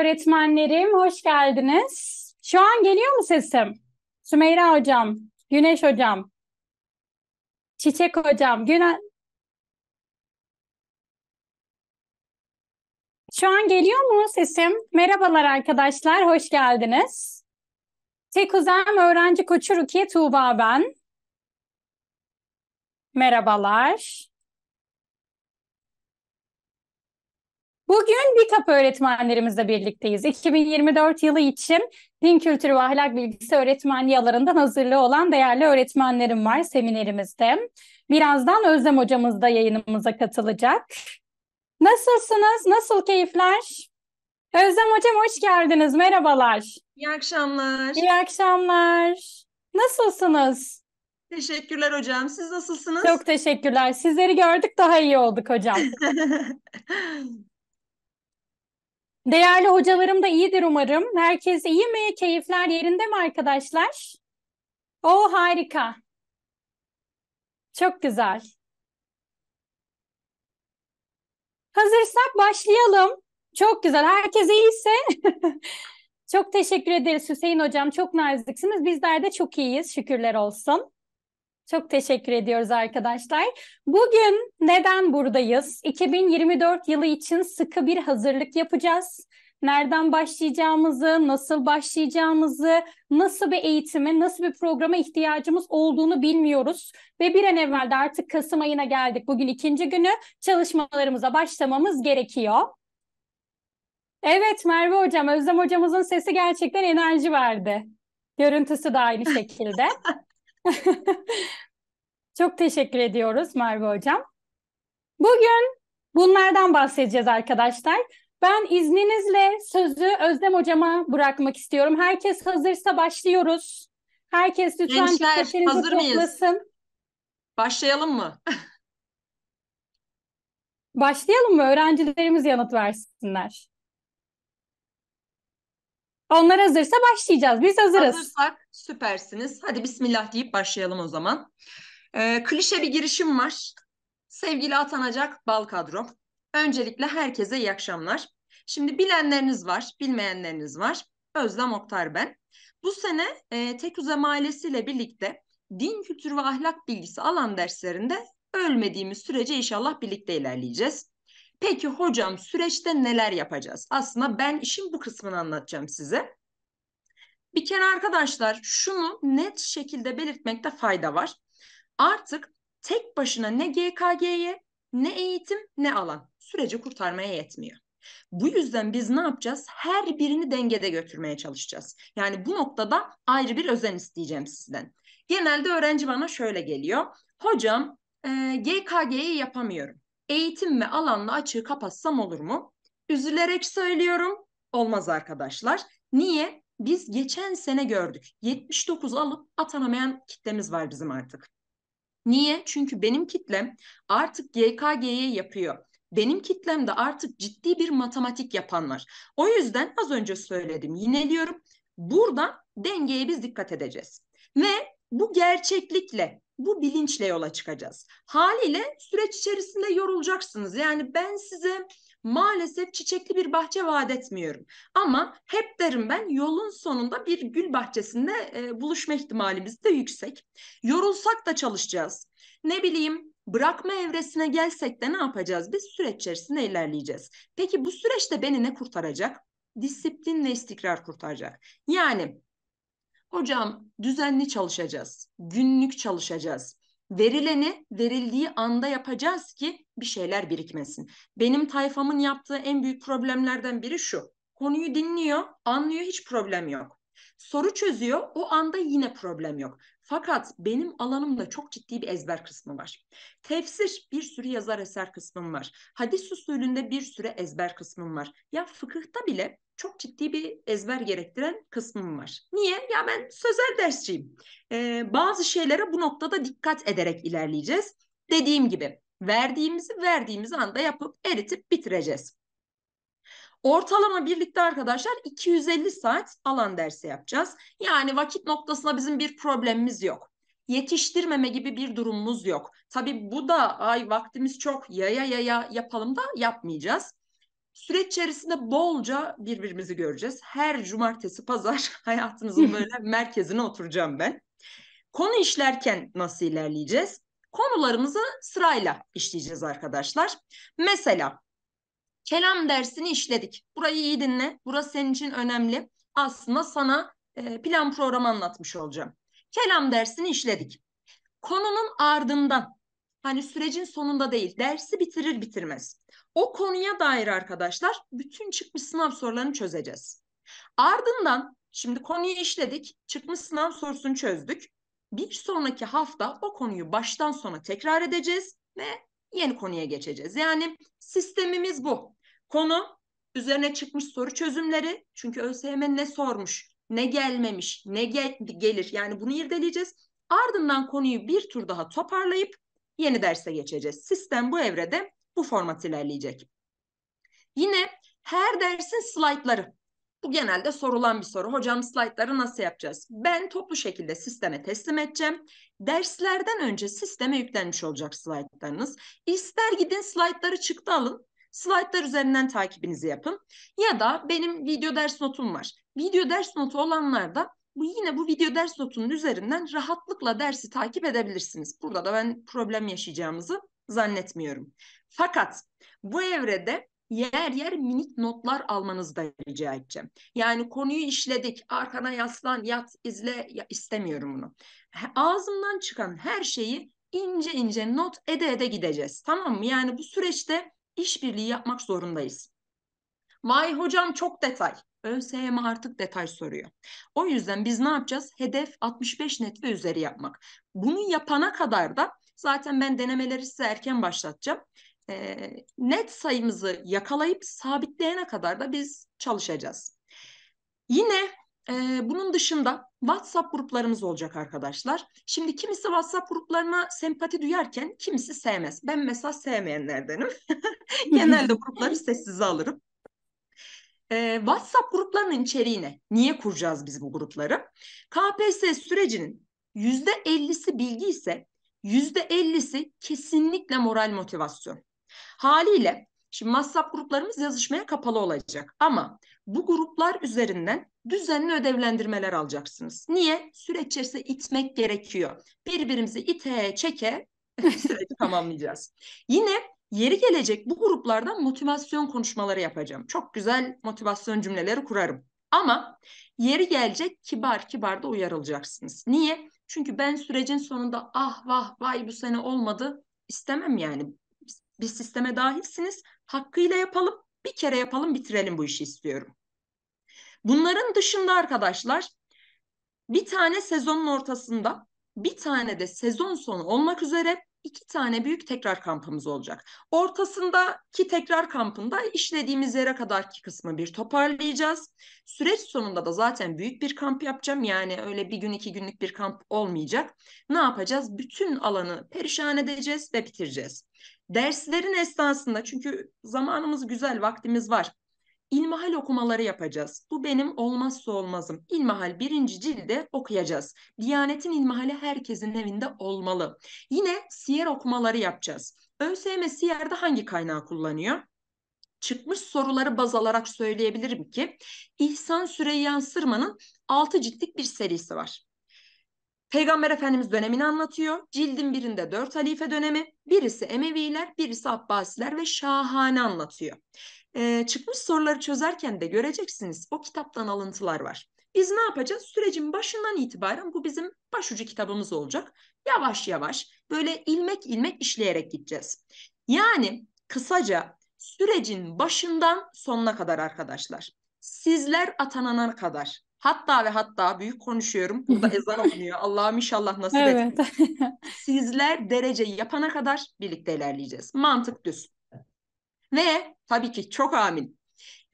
öğretmenlerim, hoş geldiniz. Şu an geliyor mu sesim? Sümeyra hocam, Güneş hocam, Çiçek hocam, Güne... Şu an geliyor mu sesim? Merhabalar arkadaşlar, hoş geldiniz. Tekuzem öğrenci koçu Rukiye Tuğba ben. Merhabalar. Bugün DİKAP öğretmenlerimizle birlikteyiz. 2024 yılı için din kültürü ve ahlak bilgisi öğretmenliği alanından hazırlığı olan değerli öğretmenlerim var seminerimizde. Birazdan Özlem hocamız da yayınımıza katılacak. Nasılsınız? Nasıl keyifler? Özlem hocam hoş geldiniz. Merhabalar. İyi akşamlar. İyi akşamlar. Nasılsınız? Teşekkürler hocam. Siz nasılsınız? Çok teşekkürler. Sizleri gördük daha iyi olduk hocam. Değerli hocalarım da iyidir umarım. Herkes iyi mi? Keyifler yerinde mi arkadaşlar? O harika. Çok güzel. Hazırsak başlayalım. Çok güzel. Herkes iyiyse çok teşekkür ederiz Hüseyin Hocam. Çok naziksiniz. Bizler de çok iyiyiz. Şükürler olsun. Çok teşekkür ediyoruz arkadaşlar. Bugün neden buradayız? 2024 yılı için sıkı bir hazırlık yapacağız. Nereden başlayacağımızı, nasıl başlayacağımızı, nasıl bir eğitime, nasıl bir programa ihtiyacımız olduğunu bilmiyoruz. Ve bir an evvel de artık Kasım ayına geldik. Bugün ikinci günü çalışmalarımıza başlamamız gerekiyor. Evet Merve Hocam, Özlem Hocamızın sesi gerçekten enerji verdi. Görüntüsü de aynı şekilde. Çok teşekkür ediyoruz Merve Hocam. Bugün bunlardan bahsedeceğiz arkadaşlar. Ben izninizle sözü Özlem Hocam'a bırakmak istiyorum. Herkes hazırsa başlıyoruz. Herkes lütfen Gençler, hazır mıyız? toplasın. Başlayalım mı? Başlayalım mı? Öğrencilerimiz yanıt versinler. Onlar hazırsa başlayacağız. Biz hazırız. Hazırsak süpersiniz. Hadi bismillah deyip başlayalım o zaman. Ee, klişe bir girişim var. Sevgili atanacak bal kadro. Öncelikle herkese iyi akşamlar. Şimdi bilenleriniz var, bilmeyenleriniz var. Özlem Oktar ben. Bu sene e, Tekuzem ailesiyle birlikte din, kültür ve ahlak bilgisi alan derslerinde ölmediğimiz sürece inşallah birlikte ilerleyeceğiz. Peki hocam süreçte neler yapacağız? Aslında ben işin bu kısmını anlatacağım size. Bir kere arkadaşlar şunu net şekilde belirtmekte fayda var. Artık tek başına ne GKG'ye ne eğitim ne alan süreci kurtarmaya yetmiyor. Bu yüzden biz ne yapacağız? Her birini dengede götürmeye çalışacağız. Yani bu noktada ayrı bir özen isteyeceğim sizden. Genelde öğrenci bana şöyle geliyor. Hocam e, GKG'yi yapamıyorum eğitim ve alanla açığı kapatsam olur mu? Üzülerek söylüyorum. Olmaz arkadaşlar. Niye? Biz geçen sene gördük. 79 alıp atanamayan kitlemiz var bizim artık. Niye? Çünkü benim kitlem artık GKG'ye yapıyor. Benim kitlem de artık ciddi bir matematik yapanlar. O yüzden az önce söyledim, yineliyorum. Burada dengeye biz dikkat edeceğiz. Ve bu gerçeklikle bu bilinçle yola çıkacağız. Haliyle süreç içerisinde yorulacaksınız. Yani ben size maalesef çiçekli bir bahçe vaat etmiyorum. Ama hep derim ben yolun sonunda bir gül bahçesinde e, buluşma ihtimalimiz de yüksek. Yorulsak da çalışacağız. Ne bileyim bırakma evresine gelsek de ne yapacağız? Biz süreç içerisinde ilerleyeceğiz. Peki bu süreçte beni ne kurtaracak? Disiplinle istikrar kurtaracak. Yani Hocam düzenli çalışacağız, günlük çalışacağız. Verileni verildiği anda yapacağız ki bir şeyler birikmesin. Benim tayfamın yaptığı en büyük problemlerden biri şu. Konuyu dinliyor, anlıyor hiç problem yok. Soru çözüyor, o anda yine problem yok. Fakat benim alanımda çok ciddi bir ezber kısmı var. Tefsir bir sürü yazar eser kısmım var. Hadis usulünde bir sürü ezber kısmım var. Ya fıkıhta bile çok ciddi bir ezber gerektiren kısmım var. Niye? Ya ben sözel dersçiyim. Ee, bazı şeylere bu noktada dikkat ederek ilerleyeceğiz. Dediğim gibi verdiğimizi verdiğimiz anda yapıp eritip bitireceğiz. Ortalama birlikte arkadaşlar 250 saat alan dersi yapacağız. Yani vakit noktasında bizim bir problemimiz yok. Yetiştirmeme gibi bir durumumuz yok. Tabii bu da ay vaktimiz çok yaya yaya yapalım da yapmayacağız. Süreç içerisinde bolca birbirimizi göreceğiz. Her cumartesi, pazar hayatınızın böyle merkezine oturacağım ben. Konu işlerken nasıl ilerleyeceğiz? Konularımızı sırayla işleyeceğiz arkadaşlar. Mesela kelam dersini işledik. Burayı iyi dinle. Burası senin için önemli. Aslında sana e, plan programı anlatmış olacağım. Kelam dersini işledik. Konunun ardından hani sürecin sonunda değil dersi bitirir bitirmez. O konuya dair arkadaşlar bütün çıkmış sınav sorularını çözeceğiz. Ardından şimdi konuyu işledik çıkmış sınav sorusunu çözdük. Bir sonraki hafta o konuyu baştan sona tekrar edeceğiz ve yeni konuya geçeceğiz. Yani sistemimiz bu. Konu üzerine çıkmış soru çözümleri çünkü ÖSYM ne sormuş, ne gelmemiş, ne gel gelir yani bunu irdeleyeceğiz. Ardından konuyu bir tur daha toparlayıp yeni derse geçeceğiz. Sistem bu evrede bu format ilerleyecek. Yine her dersin slaytları. Bu genelde sorulan bir soru. Hocam slaytları nasıl yapacağız? Ben toplu şekilde sisteme teslim edeceğim. Derslerden önce sisteme yüklenmiş olacak slaytlarınız. İster gidin slaytları çıktı alın. Slaytlar üzerinden takibinizi yapın. Ya da benim video ders notum var. Video ders notu olanlar da bu yine bu video ders notunun üzerinden rahatlıkla dersi takip edebilirsiniz. Burada da ben problem yaşayacağımızı zannetmiyorum. Fakat bu evrede yer yer minik notlar almanızı da rica edeceğim. Yani konuyu işledik, arkana yaslan, yat, izle ya istemiyorum bunu. Ağzımdan çıkan her şeyi ince ince not ede ede gideceğiz. Tamam mı? Yani bu süreçte işbirliği yapmak zorundayız. May hocam çok detay. ÖSYM artık detay soruyor. O yüzden biz ne yapacağız? Hedef 65 net ve üzeri yapmak. Bunu yapana kadar da zaten ben denemeleri size erken başlatacağım. E, net sayımızı yakalayıp sabitleyene kadar da biz çalışacağız. Yine ee, bunun dışında WhatsApp gruplarımız olacak arkadaşlar. Şimdi kimisi WhatsApp gruplarına sempati duyarken kimisi sevmez. Ben mesela sevmeyenlerdenim. Genelde grupları sessize alırım. Ee, WhatsApp gruplarının içeriğine niye kuracağız biz bu grupları? KPSS sürecinin %50'si bilgi ise %50'si kesinlikle moral motivasyon. Haliyle şimdi WhatsApp gruplarımız yazışmaya kapalı olacak ama bu gruplar üzerinden düzenli ödevlendirmeler alacaksınız. Niye? Süreç içerisinde itmek gerekiyor. Birbirimizi ite çeke süreci tamamlayacağız. Yine Yeri gelecek bu gruplardan motivasyon konuşmaları yapacağım. Çok güzel motivasyon cümleleri kurarım. Ama yeri gelecek kibar kibar da uyarılacaksınız. Niye? Çünkü ben sürecin sonunda ah vah vay bu sene olmadı istemem yani. Bir sisteme dahilsiniz. Hakkıyla yapalım. Bir kere yapalım bitirelim bu işi istiyorum. Bunların dışında arkadaşlar bir tane sezonun ortasında bir tane de sezon sonu olmak üzere iki tane büyük tekrar kampımız olacak. Ortasındaki tekrar kampında işlediğimiz yere kadarki kısmı bir toparlayacağız. Süreç sonunda da zaten büyük bir kamp yapacağım. Yani öyle bir gün iki günlük bir kamp olmayacak. Ne yapacağız? Bütün alanı perişan edeceğiz ve bitireceğiz. Derslerin esnasında çünkü zamanımız güzel, vaktimiz var. İlmihal okumaları yapacağız. Bu benim olmazsa olmazım. İlmihal birinci cilde okuyacağız. Diyanetin ilmihali herkesin evinde olmalı. Yine siyer okumaları yapacağız. ÖSYM siyerde hangi kaynağı kullanıyor? çıkmış soruları baz alarak söyleyebilirim ki İhsan Süreyya Sırma'nın 6 ciltlik bir serisi var. Peygamber Efendimiz dönemini anlatıyor. Cildin birinde dört halife dönemi, birisi Emeviler, birisi Abbasiler ve şahane anlatıyor e, çıkmış soruları çözerken de göreceksiniz o kitaptan alıntılar var. Biz ne yapacağız? Sürecin başından itibaren bu bizim başucu kitabımız olacak. Yavaş yavaş böyle ilmek ilmek işleyerek gideceğiz. Yani kısaca sürecin başından sonuna kadar arkadaşlar. Sizler atanana kadar Hatta ve hatta büyük konuşuyorum. Burada ezan okunuyor. Allah'ım inşallah nasip evet. etsin. Sizler derece yapana kadar birlikte ilerleyeceğiz. Mantık düz. Ve tabii ki çok amin.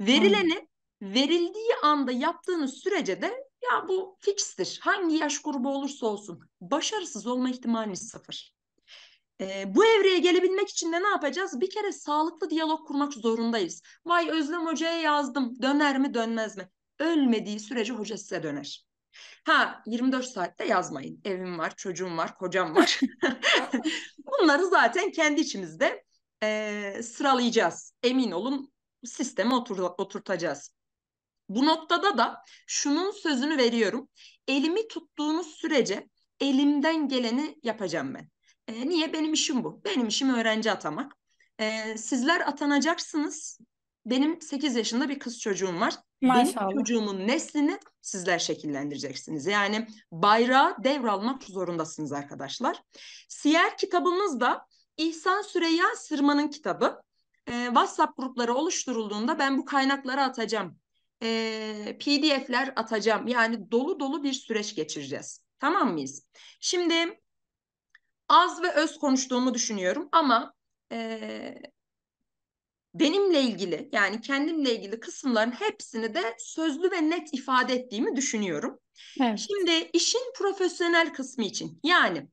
Verileni verildiği anda yaptığınız sürece de ya bu fixtir. Hangi yaş grubu olursa olsun başarısız olma ihtimaliniz sıfır. E, bu evreye gelebilmek için de ne yapacağız? Bir kere sağlıklı diyalog kurmak zorundayız. Vay Özlem Hoca'ya yazdım. Döner mi dönmez mi? Ölmediği sürece hoca size döner. Ha 24 saatte yazmayın. Evim var, çocuğum var, kocam var. Bunları zaten kendi içimizde e, sıralayacağız. Emin olun sisteme otur, oturtacağız. Bu noktada da şunun sözünü veriyorum. Elimi tuttuğunuz sürece elimden geleni yapacağım ben. E, niye? Benim işim bu. Benim işim öğrenci atamak. E, sizler atanacaksınız. Benim 8 yaşında bir kız çocuğum var. Maşallah. Benim çocuğumun neslini sizler şekillendireceksiniz. Yani bayrağı devralmak zorundasınız arkadaşlar. Siyer kitabımız da İhsan Süreyya Sırma'nın kitabı. E, WhatsApp grupları oluşturulduğunda ben bu kaynakları atacağım. E, ee, PDF'ler atacağım. Yani dolu dolu bir süreç geçireceğiz. Tamam mıyız? Şimdi az ve öz konuştuğumu düşünüyorum ama e, benimle ilgili yani kendimle ilgili kısımların hepsini de sözlü ve net ifade ettiğimi düşünüyorum. Evet. Şimdi işin profesyonel kısmı için yani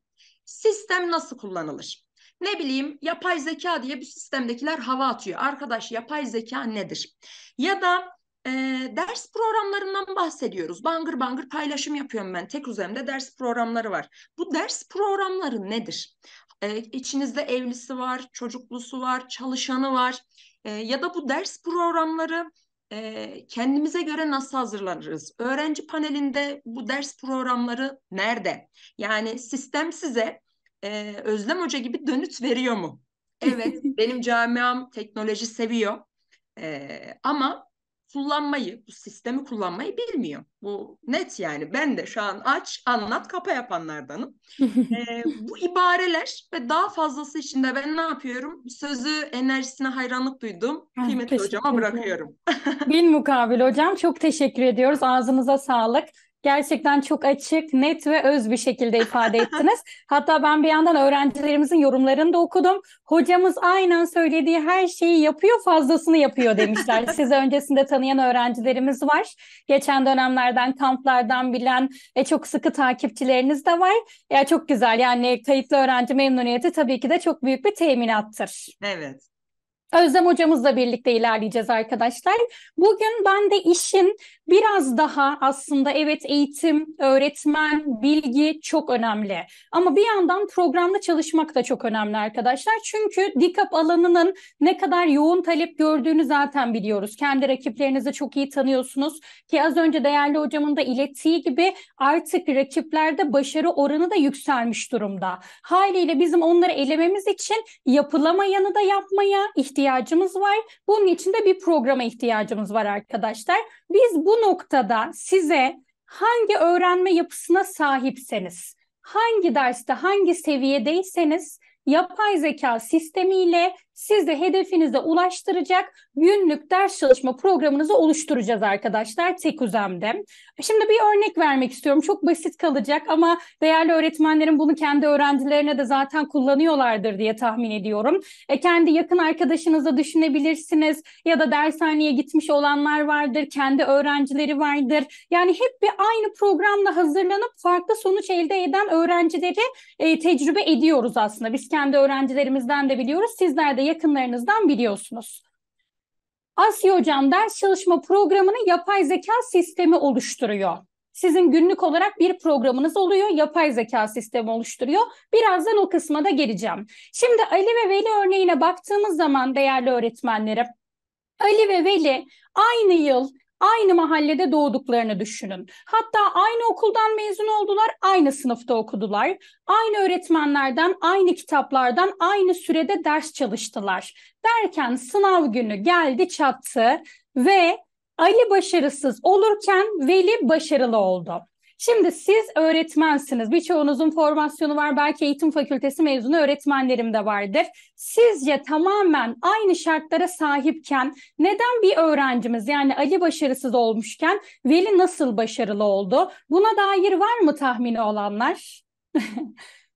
sistem nasıl kullanılır? Ne bileyim yapay zeka diye bu sistemdekiler hava atıyor. Arkadaş yapay zeka nedir? Ya da e, ders programlarından bahsediyoruz. Bangır bangır paylaşım yapıyorum ben. Tek üzerimde ders programları var. Bu ders programları nedir? E, içinizde evlisi var, çocuklusu var, çalışanı var. E, ya da bu ders programları e, kendimize göre nasıl hazırlanırız? Öğrenci panelinde bu ders programları nerede? Yani sistem size e, Özlem Hoca gibi dönüt veriyor mu? Evet benim camiam teknoloji seviyor e, ama kullanmayı, bu sistemi kullanmayı bilmiyor. Bu net yani. Ben de şu an aç, anlat, kapa yapanlardanım. e, bu ibareler ve daha fazlası içinde ben ne yapıyorum? Sözü enerjisine hayranlık duydum. Ha, ah, Kıymetli hocama bırakıyorum. Bin mukabil hocam. Çok teşekkür ediyoruz. Ağzınıza sağlık. Gerçekten çok açık, net ve öz bir şekilde ifade ettiniz. Hatta ben bir yandan öğrencilerimizin yorumlarını da okudum. Hocamız aynen söylediği her şeyi yapıyor, fazlasını yapıyor demişler. Siz öncesinde tanıyan öğrencilerimiz var. Geçen dönemlerden, kamplardan bilen ve çok sıkı takipçileriniz de var. Ya çok güzel. Yani kayıtlı öğrenci memnuniyeti tabii ki de çok büyük bir teminattır. Evet. Özlem hocamızla birlikte ilerleyeceğiz arkadaşlar. Bugün ben de işin biraz daha aslında evet eğitim, öğretmen, bilgi çok önemli. Ama bir yandan programda çalışmak da çok önemli arkadaşlar. Çünkü dikap alanının ne kadar yoğun talep gördüğünü zaten biliyoruz. Kendi rakiplerinizi çok iyi tanıyorsunuz ki az önce değerli hocamın da ilettiği gibi artık rakiplerde başarı oranı da yükselmiş durumda. Haliyle bizim onları elememiz için yapılamayanı da yapmaya ihtiyacımız ihtiyacımız var. Bunun için de bir programa ihtiyacımız var arkadaşlar. Biz bu noktada size hangi öğrenme yapısına sahipseniz, hangi derste hangi seviyedeyseniz yapay zeka sistemiyle sizi hedefinize ulaştıracak günlük ders çalışma programınızı oluşturacağız arkadaşlar tek üzemde. Şimdi bir örnek vermek istiyorum. Çok basit kalacak ama değerli öğretmenlerin bunu kendi öğrencilerine de zaten kullanıyorlardır diye tahmin ediyorum. E, kendi yakın arkadaşınıza düşünebilirsiniz ya da dershaneye gitmiş olanlar vardır, kendi öğrencileri vardır. Yani hep bir aynı programla hazırlanıp farklı sonuç elde eden öğrencileri e, tecrübe ediyoruz aslında. Biz kendi öğrencilerimizden de biliyoruz, sizler de yakınlarınızdan biliyorsunuz. Asya Hocam ders çalışma programını yapay zeka sistemi oluşturuyor. Sizin günlük olarak bir programınız oluyor, yapay zeka sistemi oluşturuyor. Birazdan o kısma da geleceğim. Şimdi Ali ve Veli örneğine baktığımız zaman değerli öğretmenlerim, Ali ve Veli aynı yıl Aynı mahallede doğduklarını düşünün. Hatta aynı okuldan mezun oldular, aynı sınıfta okudular. Aynı öğretmenlerden, aynı kitaplardan, aynı sürede ders çalıştılar. Derken sınav günü geldi çattı ve Ali başarısız olurken Veli başarılı oldu. Şimdi siz öğretmensiniz. Birçoğunuzun formasyonu var. Belki eğitim fakültesi mezunu öğretmenlerim de vardır. Sizce tamamen aynı şartlara sahipken neden bir öğrencimiz yani Ali başarısız olmuşken Veli nasıl başarılı oldu? Buna dair var mı tahmini olanlar?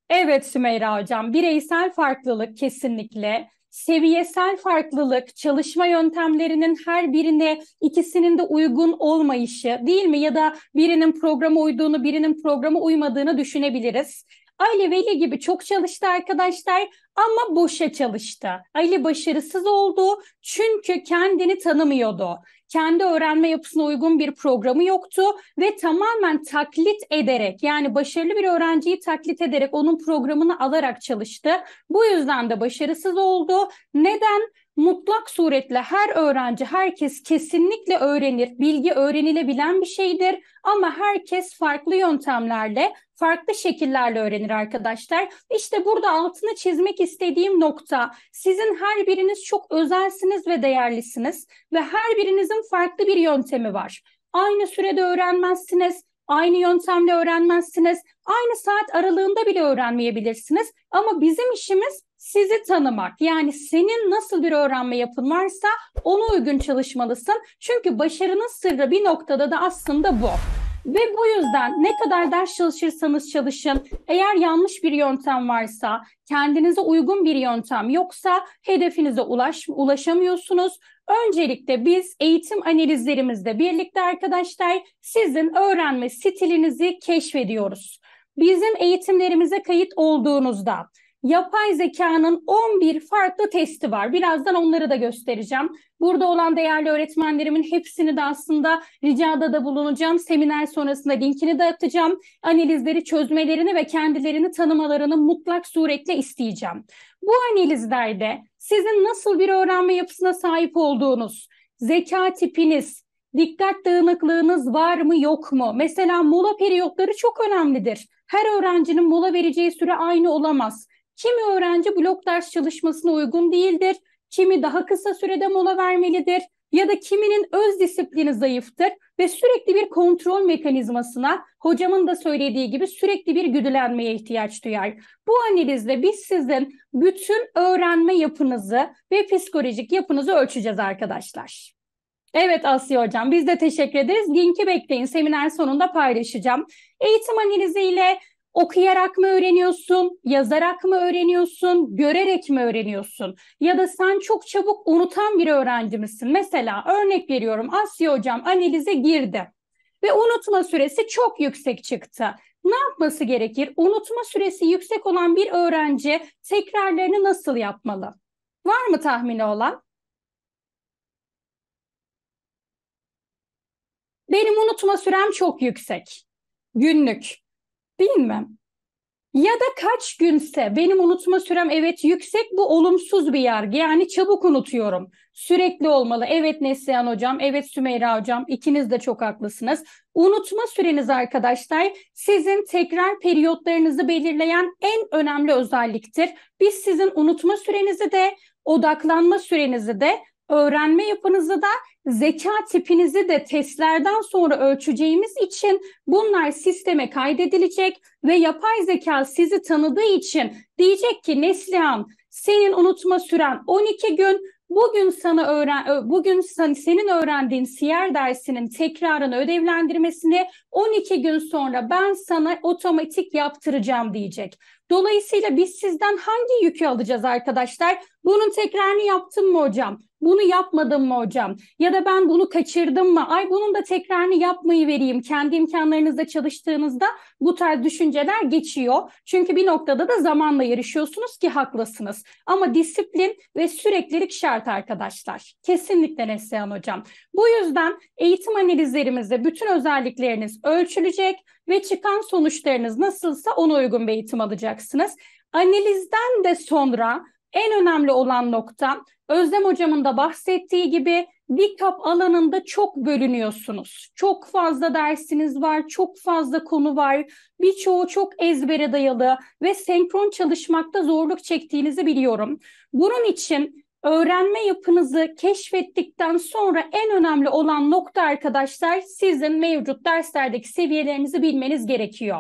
evet Sümeyra Hocam bireysel farklılık kesinlikle seviyesel farklılık, çalışma yöntemlerinin her birine ikisinin de uygun olmayışı değil mi? Ya da birinin programa uyduğunu, birinin programa uymadığını düşünebiliriz. Aile Veli gibi çok çalıştı arkadaşlar ama boşa çalıştı. Aile başarısız oldu çünkü kendini tanımıyordu. Kendi öğrenme yapısına uygun bir programı yoktu ve tamamen taklit ederek yani başarılı bir öğrenciyi taklit ederek onun programını alarak çalıştı. Bu yüzden de başarısız oldu. Neden? mutlak suretle her öğrenci, herkes kesinlikle öğrenir. Bilgi öğrenilebilen bir şeydir ama herkes farklı yöntemlerle, farklı şekillerle öğrenir arkadaşlar. İşte burada altını çizmek istediğim nokta. Sizin her biriniz çok özelsiniz ve değerlisiniz ve her birinizin farklı bir yöntemi var. Aynı sürede öğrenmezsiniz, aynı yöntemle öğrenmezsiniz, aynı saat aralığında bile öğrenmeyebilirsiniz. Ama bizim işimiz sizi tanımak. Yani senin nasıl bir öğrenme yapın varsa ona uygun çalışmalısın. Çünkü başarının sırrı bir noktada da aslında bu. Ve bu yüzden ne kadar ders çalışırsanız çalışın, eğer yanlış bir yöntem varsa, kendinize uygun bir yöntem yoksa hedefinize ulaş, ulaşamıyorsunuz. Öncelikle biz eğitim analizlerimizde birlikte arkadaşlar sizin öğrenme stilinizi keşfediyoruz. Bizim eğitimlerimize kayıt olduğunuzda yapay zekanın 11 farklı testi var. Birazdan onları da göstereceğim. Burada olan değerli öğretmenlerimin hepsini de aslında ricada da bulunacağım. Seminer sonrasında linkini de atacağım. Analizleri çözmelerini ve kendilerini tanımalarını mutlak suretle isteyeceğim. Bu analizlerde sizin nasıl bir öğrenme yapısına sahip olduğunuz, zeka tipiniz, dikkat dağınıklığınız var mı yok mu? Mesela mola periyotları çok önemlidir. Her öğrencinin mola vereceği süre aynı olamaz. Kimi öğrenci blok ders çalışmasına uygun değildir, kimi daha kısa sürede mola vermelidir ya da kiminin öz disiplini zayıftır ve sürekli bir kontrol mekanizmasına hocamın da söylediği gibi sürekli bir güdülenmeye ihtiyaç duyar. Bu analizde biz sizin bütün öğrenme yapınızı ve psikolojik yapınızı ölçeceğiz arkadaşlar. Evet Asya Hocam biz de teşekkür ederiz. Linki bekleyin seminer sonunda paylaşacağım. Eğitim analiziyle Okuyarak mı öğreniyorsun, yazarak mı öğreniyorsun, görerek mi öğreniyorsun? Ya da sen çok çabuk unutan bir öğrenci misin? Mesela örnek veriyorum Asya hocam analize girdi ve unutma süresi çok yüksek çıktı. Ne yapması gerekir? Unutma süresi yüksek olan bir öğrenci tekrarlarını nasıl yapmalı? Var mı tahmini olan? Benim unutma sürem çok yüksek. Günlük. Değil mi? Ya da kaç günse benim unutma sürem evet yüksek bu olumsuz bir yargı. Yani çabuk unutuyorum. Sürekli olmalı. Evet Neslihan hocam, evet Sümeyra hocam ikiniz de çok haklısınız. Unutma süreniz arkadaşlar sizin tekrar periyotlarınızı belirleyen en önemli özelliktir. Biz sizin unutma sürenizi de odaklanma sürenizi de öğrenme yapınızı da zeka tipinizi de testlerden sonra ölçeceğimiz için bunlar sisteme kaydedilecek ve yapay zeka sizi tanıdığı için diyecek ki Neslihan senin unutma süren 12 gün bugün sana öğren bugün senin öğrendiğin siyer dersinin tekrarını ödevlendirmesini 12 gün sonra ben sana otomatik yaptıracağım diyecek. Dolayısıyla biz sizden hangi yükü alacağız arkadaşlar? Bunun tekrarını yaptım mı hocam? Bunu yapmadım mı hocam? Ya da ben bunu kaçırdım mı? Ay bunun da tekrarını yapmayı vereyim. Kendi imkanlarınızda çalıştığınızda bu tarz düşünceler geçiyor. Çünkü bir noktada da zamanla yarışıyorsunuz ki haklısınız. Ama disiplin ve süreklilik şart arkadaşlar. Kesinlikle Neslihan hocam. Bu yüzden eğitim analizlerimizde bütün özellikleriniz ölçülecek ve çıkan sonuçlarınız nasılsa ona uygun bir eğitim alacaksınız. Analizden de sonra en önemli olan nokta Özlem hocamın da bahsettiği gibi DİKAP alanında çok bölünüyorsunuz. Çok fazla dersiniz var, çok fazla konu var. Birçoğu çok ezbere dayalı ve senkron çalışmakta zorluk çektiğinizi biliyorum. Bunun için öğrenme yapınızı keşfettikten sonra en önemli olan nokta arkadaşlar sizin mevcut derslerdeki seviyelerinizi bilmeniz gerekiyor.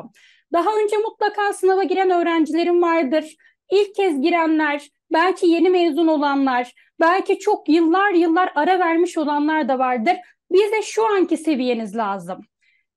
Daha önce mutlaka sınava giren öğrencilerim vardır. İlk kez girenler, belki yeni mezun olanlar, belki çok yıllar yıllar ara vermiş olanlar da vardır. Bize şu anki seviyeniz lazım.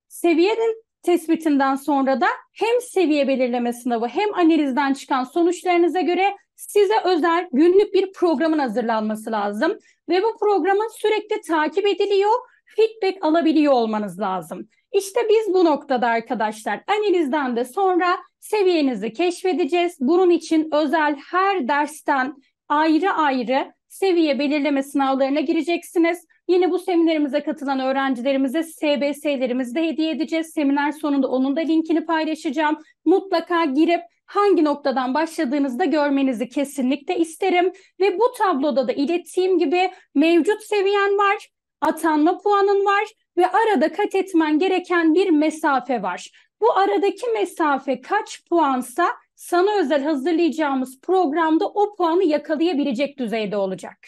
Seviyenin tespitinden sonra da hem seviye belirleme sınavı hem analizden çıkan sonuçlarınıza göre size özel günlük bir programın hazırlanması lazım ve bu programın sürekli takip ediliyor, feedback alabiliyor olmanız lazım. İşte biz bu noktada arkadaşlar analizden de sonra seviyenizi keşfedeceğiz. Bunun için özel her dersten ayrı ayrı seviye belirleme sınavlarına gireceksiniz. Yine bu seminerimize katılan öğrencilerimize SBS'lerimizi de hediye edeceğiz. Seminer sonunda onun da linkini paylaşacağım. Mutlaka girip hangi noktadan başladığınızda görmenizi kesinlikle isterim. Ve bu tabloda da ilettiğim gibi mevcut seviyen var, atanma puanın var ve arada kat etmen gereken bir mesafe var. Bu aradaki mesafe kaç puansa sana özel hazırlayacağımız programda o puanı yakalayabilecek düzeyde olacak.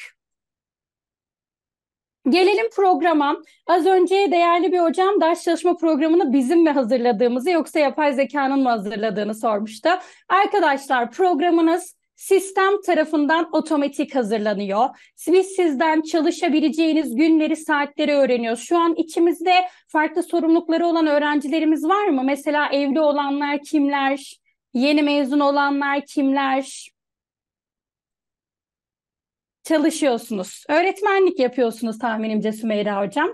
Gelelim programa. Az önce değerli bir hocam ders çalışma programını bizim mi hazırladığımızı yoksa yapay zekanın mı hazırladığını sormuştu. Arkadaşlar programınız sistem tarafından otomatik hazırlanıyor. Biz sizden çalışabileceğiniz günleri, saatleri öğreniyoruz. Şu an içimizde farklı sorumlulukları olan öğrencilerimiz var mı? Mesela evli olanlar kimler? Yeni mezun olanlar kimler? çalışıyorsunuz. Öğretmenlik yapıyorsunuz tahminimce Sümeyra Hocam.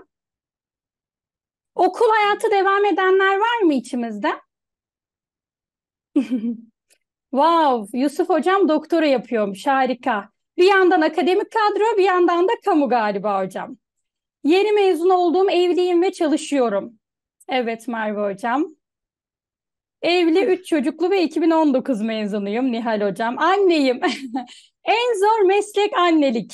Okul hayatı devam edenler var mı içimizde? wow, Yusuf Hocam doktora yapıyormuş, harika. Bir yandan akademik kadro, bir yandan da kamu galiba hocam. Yeni mezun olduğum evliyim ve çalışıyorum. Evet Merve Hocam. Evli, üç çocuklu ve 2019 mezunuyum Nihal Hocam. Anneyim. En zor meslek annelik.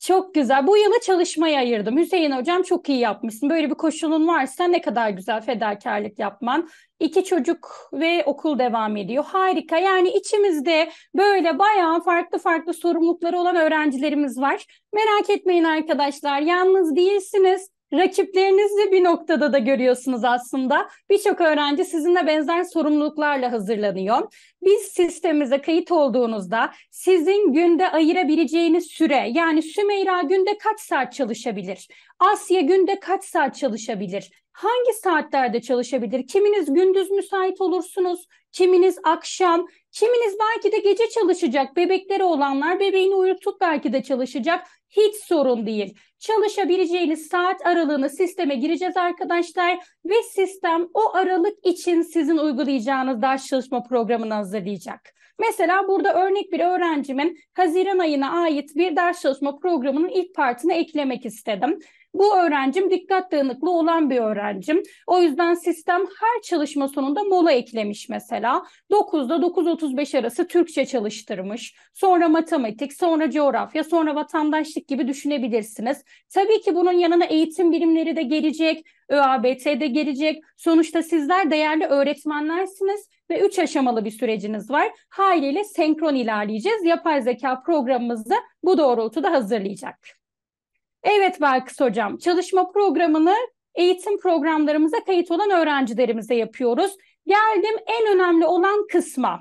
çok güzel. Bu yılı çalışmaya ayırdım. Hüseyin hocam çok iyi yapmışsın. Böyle bir koşulun varsa ne kadar güzel fedakarlık yapman. İki çocuk ve okul devam ediyor. Harika. Yani içimizde böyle bayağı farklı farklı sorumlulukları olan öğrencilerimiz var. Merak etmeyin arkadaşlar. Yalnız değilsiniz rakiplerinizi bir noktada da görüyorsunuz aslında. Birçok öğrenci sizinle benzer sorumluluklarla hazırlanıyor. Biz sistemimize kayıt olduğunuzda sizin günde ayırabileceğiniz süre yani Sümeyra günde kaç saat çalışabilir? Asya günde kaç saat çalışabilir? Hangi saatlerde çalışabilir? Kiminiz gündüz müsait olursunuz, kiminiz akşam, Kiminiz belki de gece çalışacak. Bebekleri olanlar bebeğini uyutut belki de çalışacak. Hiç sorun değil. Çalışabileceğiniz saat aralığını sisteme gireceğiz arkadaşlar ve sistem o aralık için sizin uygulayacağınız ders çalışma programını hazırlayacak. Mesela burada örnek bir öğrencimin Haziran ayına ait bir ders çalışma programının ilk partını eklemek istedim. Bu öğrencim dikkat dağınıklığı olan bir öğrencim. O yüzden sistem her çalışma sonunda mola eklemiş mesela. 9'da 9.35 arası Türkçe çalıştırmış. Sonra matematik, sonra coğrafya, sonra vatandaşlık gibi düşünebilirsiniz. Tabii ki bunun yanına eğitim bilimleri de gelecek, ÖABT de gelecek. Sonuçta sizler değerli öğretmenlersiniz ve üç aşamalı bir süreciniz var. Haliyle senkron ilerleyeceğiz. Yapay zeka programımızı bu doğrultuda hazırlayacak. Evet Belkıs Hocam, çalışma programını eğitim programlarımıza kayıt olan öğrencilerimize yapıyoruz. Geldim en önemli olan kısma.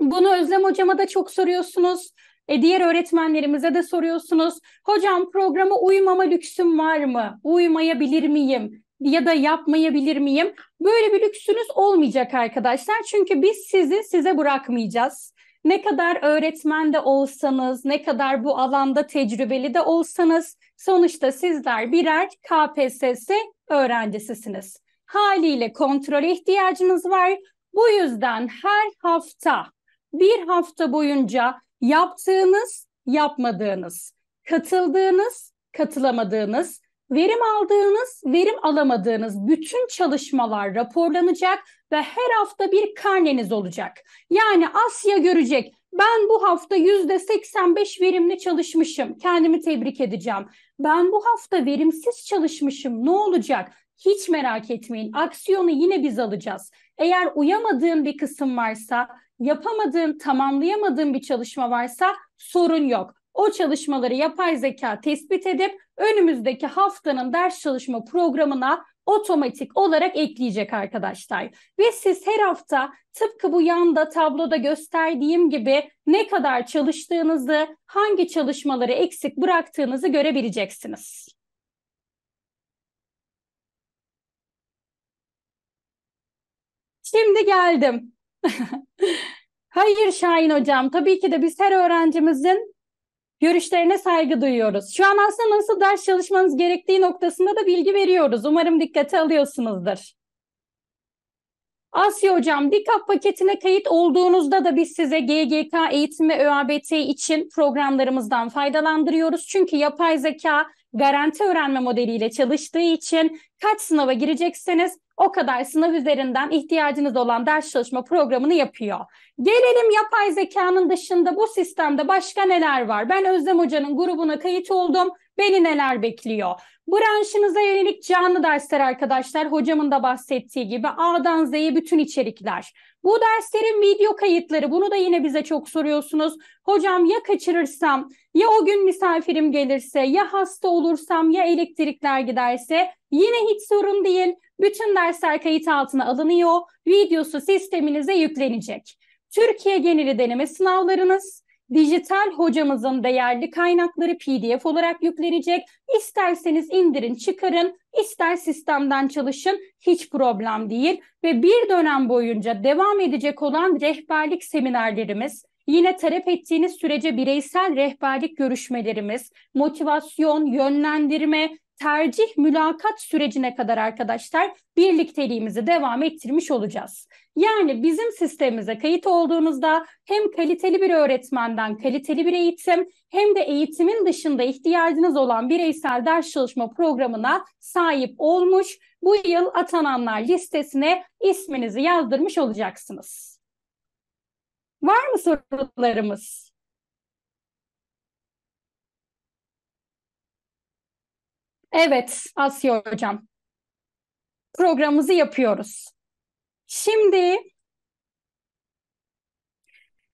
Bunu Özlem Hocama da çok soruyorsunuz. E, diğer öğretmenlerimize de soruyorsunuz. Hocam programa uymama lüksüm var mı? Uymayabilir miyim? Ya da yapmayabilir miyim? Böyle bir lüksünüz olmayacak arkadaşlar. Çünkü biz sizi size bırakmayacağız. Ne kadar öğretmen de olsanız, ne kadar bu alanda tecrübeli de olsanız sonuçta sizler birer KPSS öğrencisisiniz. Haliyle kontrole ihtiyacınız var. Bu yüzden her hafta bir hafta boyunca yaptığınız, yapmadığınız, katıldığınız, katılamadığınız, verim aldığınız, verim alamadığınız bütün çalışmalar raporlanacak ve her hafta bir karneniz olacak. Yani Asya görecek. Ben bu hafta yüzde 85 verimli çalışmışım. Kendimi tebrik edeceğim. Ben bu hafta verimsiz çalışmışım. Ne olacak? Hiç merak etmeyin. Aksiyonu yine biz alacağız. Eğer uyamadığın bir kısım varsa, yapamadığın, tamamlayamadığın bir çalışma varsa sorun yok. O çalışmaları yapay zeka tespit edip önümüzdeki haftanın ders çalışma programına otomatik olarak ekleyecek arkadaşlar. Ve siz her hafta tıpkı bu yanda tabloda gösterdiğim gibi ne kadar çalıştığınızı, hangi çalışmaları eksik bıraktığınızı görebileceksiniz. Şimdi geldim. Hayır Şahin hocam, tabii ki de biz her öğrencimizin görüşlerine saygı duyuyoruz. Şu an aslında nasıl ders çalışmanız gerektiği noktasında da bilgi veriyoruz. Umarım dikkate alıyorsunuzdur. Asya Hocam, DİKAP paketine kayıt olduğunuzda da biz size GGK eğitim ve ÖABT için programlarımızdan faydalandırıyoruz. Çünkü yapay zeka garanti öğrenme modeliyle çalıştığı için kaç sınava girecekseniz o kadar sınav üzerinden ihtiyacınız olan ders çalışma programını yapıyor. Gelelim yapay zekanın dışında bu sistemde başka neler var? Ben Özlem Hoca'nın grubuna kayıt oldum. Beni neler bekliyor? Branşınıza yönelik canlı dersler arkadaşlar hocamın da bahsettiği gibi A'dan Z'ye bütün içerikler. Bu derslerin video kayıtları bunu da yine bize çok soruyorsunuz. Hocam ya kaçırırsam ya o gün misafirim gelirse ya hasta olursam ya elektrikler giderse yine hiç sorun değil. Bütün dersler kayıt altına alınıyor. Videosu sisteminize yüklenecek. Türkiye geneli deneme sınavlarınız dijital hocamızın değerli kaynakları PDF olarak yüklenecek. İsterseniz indirin, çıkarın, ister sistemden çalışın, hiç problem değil. Ve bir dönem boyunca devam edecek olan rehberlik seminerlerimiz, Yine talep ettiğiniz sürece bireysel rehberlik görüşmelerimiz, motivasyon, yönlendirme, tercih mülakat sürecine kadar arkadaşlar birlikteliğimizi devam ettirmiş olacağız. Yani bizim sistemimize kayıt olduğunuzda hem kaliteli bir öğretmenden kaliteli bir eğitim hem de eğitimin dışında ihtiyacınız olan bireysel ders çalışma programına sahip olmuş bu yıl atananlar listesine isminizi yazdırmış olacaksınız. Var mı sorularımız? Evet Asya Hocam. Programımızı yapıyoruz. Şimdi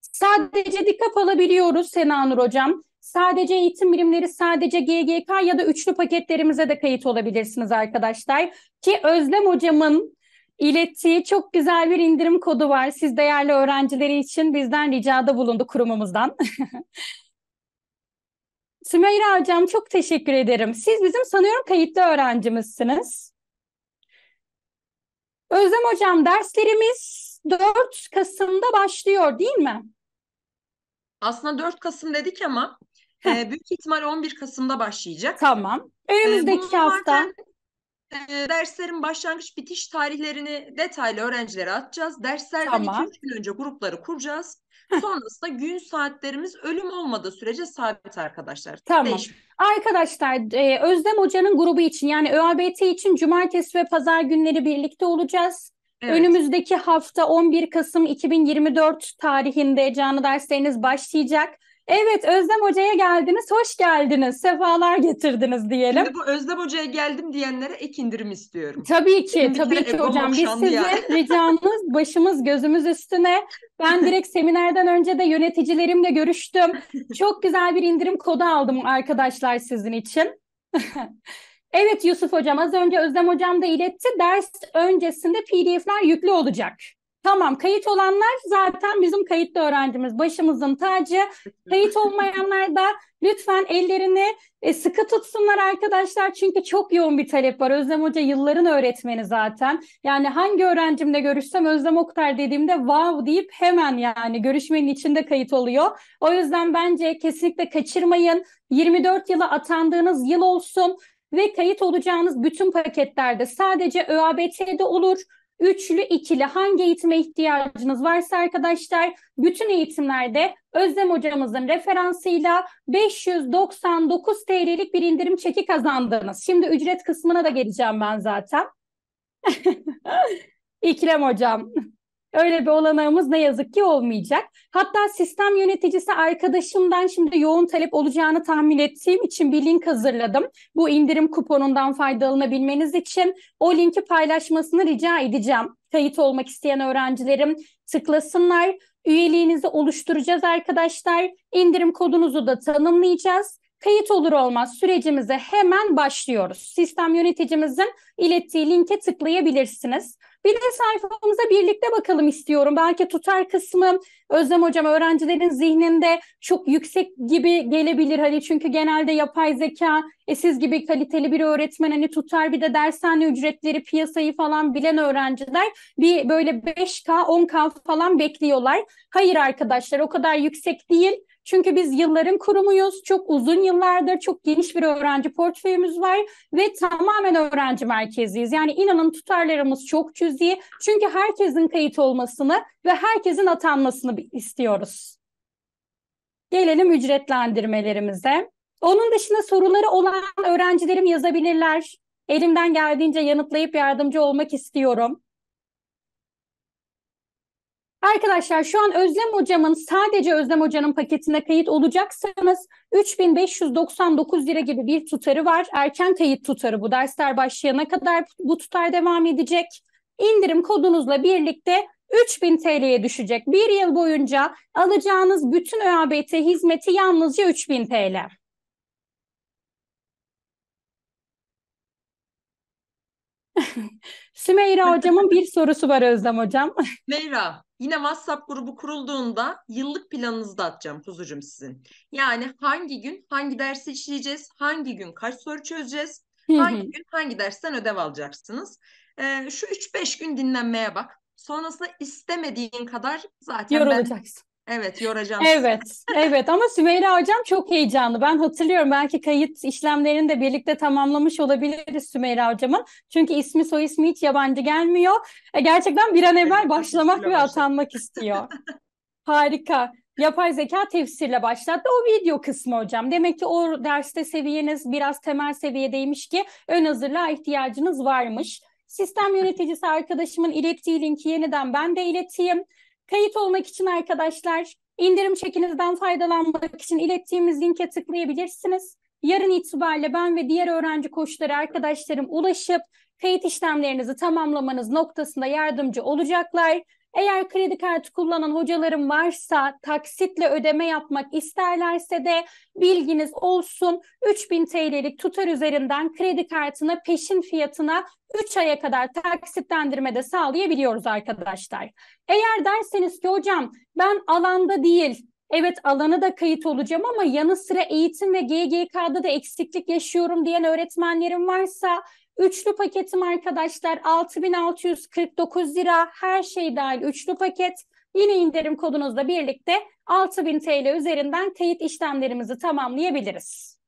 sadece dikkat alabiliyoruz Sena Nur Hocam. Sadece eğitim birimleri, sadece GGK ya da üçlü paketlerimize de kayıt olabilirsiniz arkadaşlar. Ki Özlem Hocam'ın ilettiği çok güzel bir indirim kodu var. Siz değerli öğrencileri için bizden ricada bulundu kurumumuzdan. Sümeyra Hocam çok teşekkür ederim. Siz bizim sanıyorum kayıtlı öğrencimizsiniz. Özlem Hocam derslerimiz 4 Kasım'da başlıyor değil mi? Aslında 4 Kasım dedik ama e, büyük ihtimal 11 Kasım'da başlayacak. Tamam. Önümüzdeki e, hafta. Varken ee, derslerin başlangıç bitiş tarihlerini detaylı öğrencilere atacağız. Derslerden 2-3 tamam. gün önce grupları kuracağız. Sonrasında gün saatlerimiz ölüm olmadığı sürece sabit arkadaşlar. Tamam. Değişim. Arkadaşlar e, Özlem Hoca'nın grubu için yani ÖABT için cumartesi ve pazar günleri birlikte olacağız. Evet. Önümüzdeki hafta 11 Kasım 2024 tarihinde canlı dersleriniz başlayacak. Evet Özlem Hoca'ya geldiniz, hoş geldiniz, sefalar getirdiniz diyelim. Şimdi bu Özlem Hoca'ya geldim diyenlere ek indirim istiyorum. Tabii ki, tabii ki hocam. Biz sizin yani. ricamız, başımız gözümüz üstüne. Ben direkt seminerden önce de yöneticilerimle görüştüm. Çok güzel bir indirim kodu aldım arkadaşlar sizin için. evet Yusuf Hocam, az önce Özlem Hocam da iletti. Ders öncesinde pdf'ler yüklü olacak. Tamam kayıt olanlar zaten bizim kayıtlı öğrencimiz başımızın tacı. Kayıt olmayanlar da lütfen ellerini e, sıkı tutsunlar arkadaşlar çünkü çok yoğun bir talep var. Özlem Hoca yılların öğretmeni zaten. Yani hangi öğrencimle görüşsem Özlem Oktar dediğimde wow deyip hemen yani görüşmenin içinde kayıt oluyor. O yüzden bence kesinlikle kaçırmayın. 24 yıla atandığınız yıl olsun ve kayıt olacağınız bütün paketlerde sadece ÖABT'de olur Üçlü, ikili hangi eğitime ihtiyacınız varsa arkadaşlar bütün eğitimlerde Özlem hocamızın referansıyla 599 TL'lik bir indirim çeki kazandınız. Şimdi ücret kısmına da geleceğim ben zaten. İklem hocam. Öyle bir olanağımız ne yazık ki olmayacak. Hatta sistem yöneticisi arkadaşımdan şimdi yoğun talep olacağını tahmin ettiğim için bir link hazırladım. Bu indirim kuponundan faydalanabilmeniz için o linki paylaşmasını rica edeceğim. Kayıt olmak isteyen öğrencilerim tıklasınlar. Üyeliğinizi oluşturacağız arkadaşlar. İndirim kodunuzu da tanımlayacağız kayıt olur olmaz sürecimize hemen başlıyoruz. Sistem yöneticimizin ilettiği linke tıklayabilirsiniz. Bir de sayfamıza birlikte bakalım istiyorum. Belki tutar kısmı Özlem Hocam öğrencilerin zihninde çok yüksek gibi gelebilir. Hani çünkü genelde yapay zeka e, siz gibi kaliteli bir öğretmen hani tutar bir de dershane ücretleri piyasayı falan bilen öğrenciler bir böyle 5K 10K falan bekliyorlar. Hayır arkadaşlar o kadar yüksek değil çünkü biz yılların kurumuyuz. Çok uzun yıllardır çok geniş bir öğrenci portföyümüz var ve tamamen öğrenci merkeziyiz. Yani inanın tutarlarımız çok cüzi. Çünkü herkesin kayıt olmasını ve herkesin atanmasını istiyoruz. Gelelim ücretlendirmelerimize. Onun dışında soruları olan öğrencilerim yazabilirler. Elimden geldiğince yanıtlayıp yardımcı olmak istiyorum. Arkadaşlar şu an Özlem Hocam'ın sadece Özlem Hoca'nın paketine kayıt olacaksanız 3599 lira gibi bir tutarı var. Erken kayıt tutarı bu dersler başlayana kadar bu tutar devam edecek. İndirim kodunuzla birlikte 3000 TL'ye düşecek. Bir yıl boyunca alacağınız bütün ÖABT hizmeti yalnızca 3000 TL. Sümeyra hocamın bir sorusu var Özlem hocam. Sümeyra yine WhatsApp grubu kurulduğunda yıllık planınızı atacağım kuzucum sizin. Yani hangi gün hangi dersi işleyeceğiz, hangi gün kaç soru çözeceğiz, hangi gün hangi dersten ödev alacaksınız. Ee, şu 3-5 gün dinlenmeye bak. Sonrasında istemediğin kadar zaten yorulacaksın. Evet yoracağım. Evet, evet ama Sümeyra hocam çok heyecanlı. Ben hatırlıyorum belki kayıt işlemlerini de birlikte tamamlamış olabiliriz Sümeyra hocama. Çünkü ismi soy ismi hiç yabancı gelmiyor. E, gerçekten bir an evvel başlamak ve atanmak istiyor. Harika. Yapay zeka tefsirle başlattı. O video kısmı hocam. Demek ki o derste seviyeniz biraz temel seviyedeymiş ki ön hazırlığa ihtiyacınız varmış. Sistem yöneticisi arkadaşımın ilettiği linki yeniden ben de ileteyim. Kayıt olmak için arkadaşlar indirim çekinizden faydalanmak için ilettiğimiz linke tıklayabilirsiniz. Yarın itibariyle ben ve diğer öğrenci koçları arkadaşlarım ulaşıp kayıt işlemlerinizi tamamlamanız noktasında yardımcı olacaklar. Eğer kredi kartı kullanan hocalarım varsa taksitle ödeme yapmak isterlerse de bilginiz olsun 3000 TL'lik tutar üzerinden kredi kartına peşin fiyatına 3 aya kadar taksitlendirme de sağlayabiliyoruz arkadaşlar. Eğer derseniz ki hocam ben alanda değil evet alanı da kayıt olacağım ama yanı sıra eğitim ve GGK'da da eksiklik yaşıyorum diyen öğretmenlerim varsa Üçlü paketim arkadaşlar 6649 lira her şey dahil üçlü paket. Yine indirim kodunuzla birlikte 6000 TL üzerinden kayıt işlemlerimizi tamamlayabiliriz.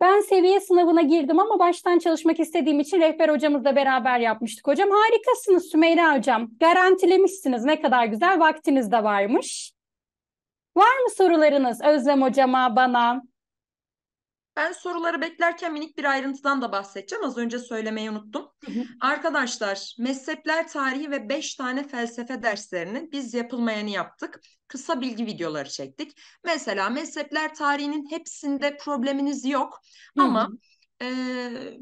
Ben seviye sınavına girdim ama baştan çalışmak istediğim için rehber hocamızla beraber yapmıştık hocam. Harikasınız Sümeyra hocam. Garantilemişsiniz ne kadar güzel vaktiniz de varmış. Var mı sorularınız Özlem hocama, bana? Ben soruları beklerken minik bir ayrıntıdan da bahsedeceğim. Az önce söylemeyi unuttum. Hı hı. Arkadaşlar mezhepler tarihi ve beş tane felsefe derslerini biz yapılmayanı yaptık. Kısa bilgi videoları çektik. Mesela mezhepler tarihinin hepsinde probleminiz yok. Hı hı. Ama e,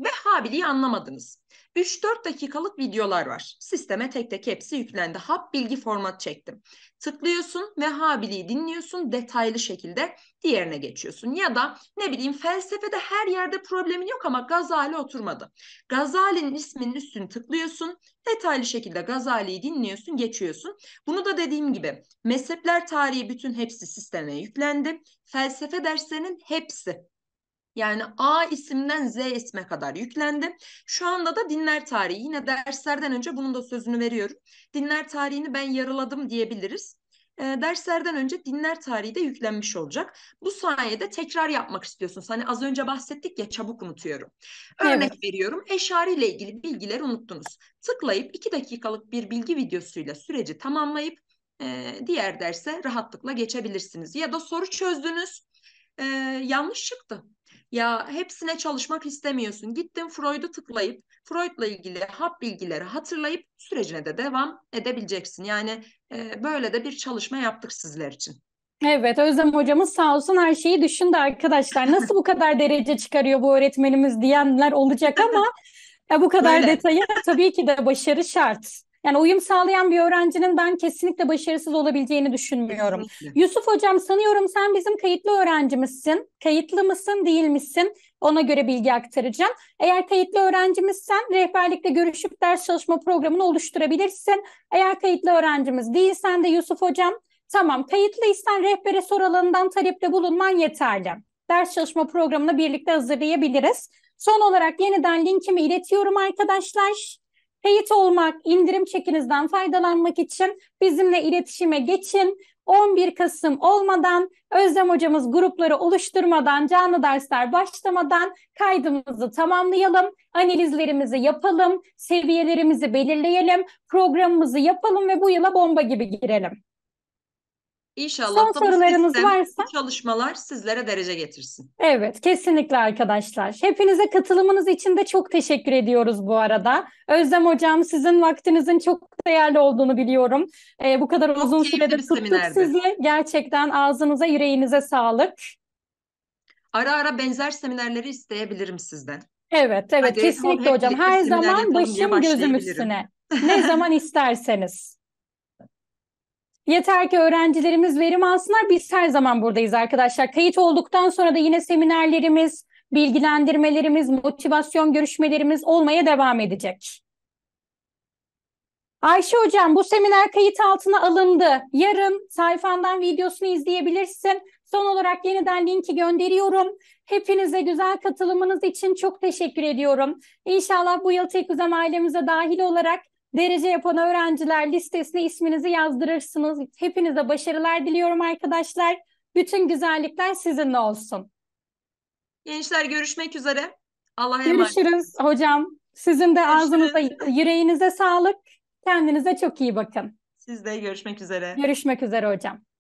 Vehhabiliği anlamadınız. 3-4 dakikalık videolar var. Sisteme tek tek hepsi yüklendi. Hap bilgi format çektim. Tıklıyorsun ve habiliyi dinliyorsun detaylı şekilde diğerine geçiyorsun. Ya da ne bileyim felsefede her yerde problemin yok ama Gazali oturmadı. Gazali'nin isminin üstünü tıklıyorsun. Detaylı şekilde Gazali'yi dinliyorsun, geçiyorsun. Bunu da dediğim gibi mezhepler tarihi bütün hepsi sisteme yüklendi. Felsefe derslerinin hepsi yani A isminden Z isme kadar yüklendi. Şu anda da dinler tarihi. Yine derslerden önce bunun da sözünü veriyorum. Dinler tarihini ben yarıladım diyebiliriz. E, derslerden önce dinler tarihi de yüklenmiş olacak. Bu sayede tekrar yapmak istiyorsunuz. Hani az önce bahsettik ya çabuk unutuyorum. Örnek evet. veriyorum eşari ile ilgili bilgileri unuttunuz. Tıklayıp iki dakikalık bir bilgi videosuyla süreci tamamlayıp e, diğer derse rahatlıkla geçebilirsiniz. Ya da soru çözdünüz e, yanlış çıktı. Ya hepsine çalışmak istemiyorsun. Gittin Freud'u tıklayıp Freud'la ilgili hap bilgileri hatırlayıp sürecine de devam edebileceksin. Yani e, böyle de bir çalışma yaptık sizler için. Evet Özlem hocamız sağ olsun her şeyi düşündü arkadaşlar. Nasıl bu kadar derece çıkarıyor bu öğretmenimiz diyenler olacak ama ya e, bu kadar Öyle. detaya tabii ki de başarı şart. Yani uyum sağlayan bir öğrencinin ben kesinlikle başarısız olabileceğini düşünmüyorum. Kesinlikle. Yusuf hocam sanıyorum sen bizim kayıtlı öğrencimizsin. Kayıtlı mısın değil misin? Ona göre bilgi aktaracağım. Eğer kayıtlı öğrencimizsen rehberlikle görüşüp ders çalışma programını oluşturabilirsin. Eğer kayıtlı öğrencimiz değilsen de Yusuf hocam tamam kayıtlıysan rehbere soru alanından talepte bulunman yeterli. Ders çalışma programını birlikte hazırlayabiliriz. Son olarak yeniden linkimi iletiyorum arkadaşlar. Teyit olmak, indirim çekinizden faydalanmak için bizimle iletişime geçin. 11 Kasım olmadan, Özlem hocamız grupları oluşturmadan, canlı dersler başlamadan kaydımızı tamamlayalım. Analizlerimizi yapalım, seviyelerimizi belirleyelim, programımızı yapalım ve bu yıla bomba gibi girelim. İnşallah Son sorularınız varsa çalışmalar sizlere derece getirsin. Evet, kesinlikle arkadaşlar. Hepinize katılımınız için de çok teşekkür ediyoruz bu arada. Özlem hocam sizin vaktinizin çok değerli olduğunu biliyorum. Ee, bu kadar çok uzun süredir tuttuk seminerde. sizi. Gerçekten ağzınıza, yüreğinize sağlık. Ara ara benzer seminerleri isteyebilirim sizden. Evet, evet Hadi, kesinlikle hocam. Her zaman başım gözüm üstüne. ne zaman isterseniz. Yeter ki öğrencilerimiz verim alsınlar. Biz her zaman buradayız arkadaşlar. Kayıt olduktan sonra da yine seminerlerimiz, bilgilendirmelerimiz, motivasyon görüşmelerimiz olmaya devam edecek. Ayşe Hocam bu seminer kayıt altına alındı. Yarın sayfandan videosunu izleyebilirsin. Son olarak yeniden linki gönderiyorum. Hepinize güzel katılımınız için çok teşekkür ediyorum. İnşallah bu yıl Teküzem ailemize dahil olarak Derece yapan öğrenciler listesine isminizi yazdırırsınız. Hepinize başarılar diliyorum arkadaşlar. Bütün güzellikler sizinle olsun. Gençler görüşmek üzere. Allah'a emanet. Görüşürüz hocam. Sizin de Görüşürüz. ağzınıza, yüreğinize sağlık. Kendinize çok iyi bakın. Sizle görüşmek üzere. Görüşmek üzere hocam.